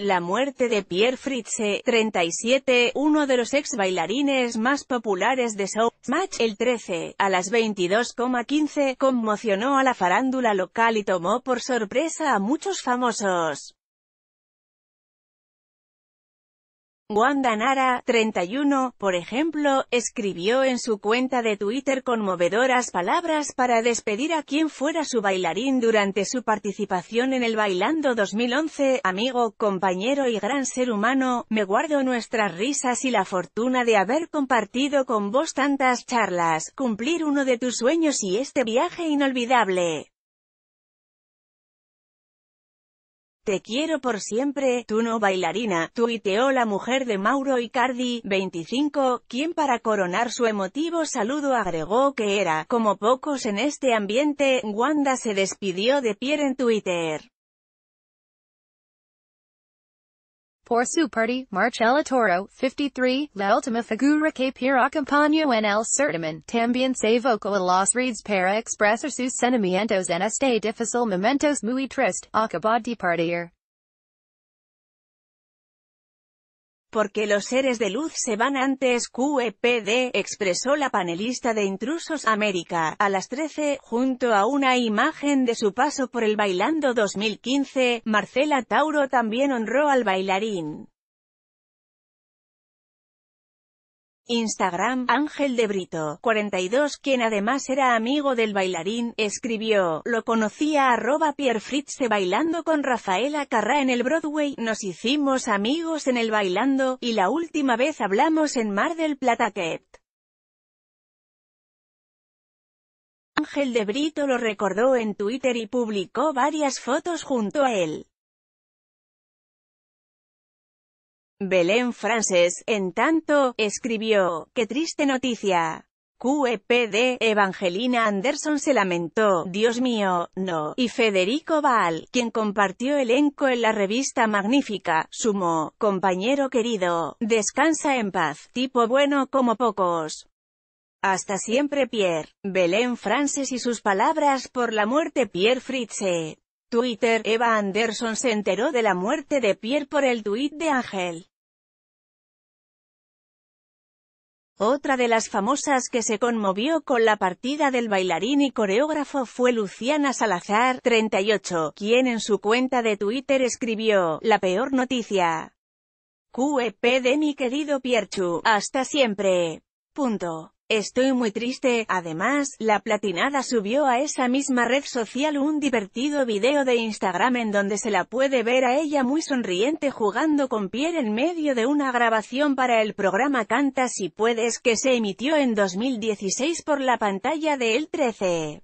La muerte de Pierre Fritze, 37, uno de los ex bailarines más populares de Showmatch el 13, a las 22,15, conmocionó a la farándula local y tomó por sorpresa a muchos famosos. Wanda Nara, 31, por ejemplo, escribió en su cuenta de Twitter conmovedoras palabras para despedir a quien fuera su bailarín durante su participación en el Bailando 2011, amigo, compañero y gran ser humano, me guardo nuestras risas y la fortuna de haber compartido con vos tantas charlas, cumplir uno de tus sueños y este viaje inolvidable. Te quiero por siempre, tú no bailarina, tuiteó la mujer de Mauro Icardi, 25, quien para coronar su emotivo saludo agregó que era, como pocos en este ambiente, Wanda se despidió de pie en Twitter. por su parte, Marcelo Toro, 53, la última figura que pira acompañó en el certamen, también se vocó a los reads para expresar sus sentimientos en este difícil momentos muy triste, acaba de partir. Porque los seres de luz se van antes QEPD, expresó la panelista de Intrusos América, a las 13, junto a una imagen de su paso por el Bailando 2015, Marcela Tauro también honró al bailarín. Instagram, Ángel de Brito, 42, quien además era amigo del bailarín, escribió, lo conocía arroba Pierre de bailando con Rafaela Carrá en el Broadway, nos hicimos amigos en el bailando, y la última vez hablamos en Mar del Plata Ángel de Brito lo recordó en Twitter y publicó varias fotos junto a él. Belén Frances, en tanto, escribió, «Qué triste noticia». QEPD, Evangelina Anderson se lamentó, Dios mío, no, y Federico Baal, quien compartió elenco en la revista Magnífica, sumó, compañero querido, descansa en paz, tipo bueno como pocos. Hasta siempre Pierre, Belén Frances y sus palabras por la muerte Pierre Fritze. Twitter, Eva Anderson se enteró de la muerte de Pierre por el tuit de Ángel. Otra de las famosas que se conmovió con la partida del bailarín y coreógrafo fue Luciana Salazar, 38, quien en su cuenta de Twitter escribió, la peor noticia. QEP de mi querido Pierchu, hasta siempre. Punto. Estoy muy triste. Además, la platinada subió a esa misma red social un divertido video de Instagram en donde se la puede ver a ella muy sonriente jugando con Pierre en medio de una grabación para el programa Canta si puedes que se emitió en 2016 por la pantalla de El 13.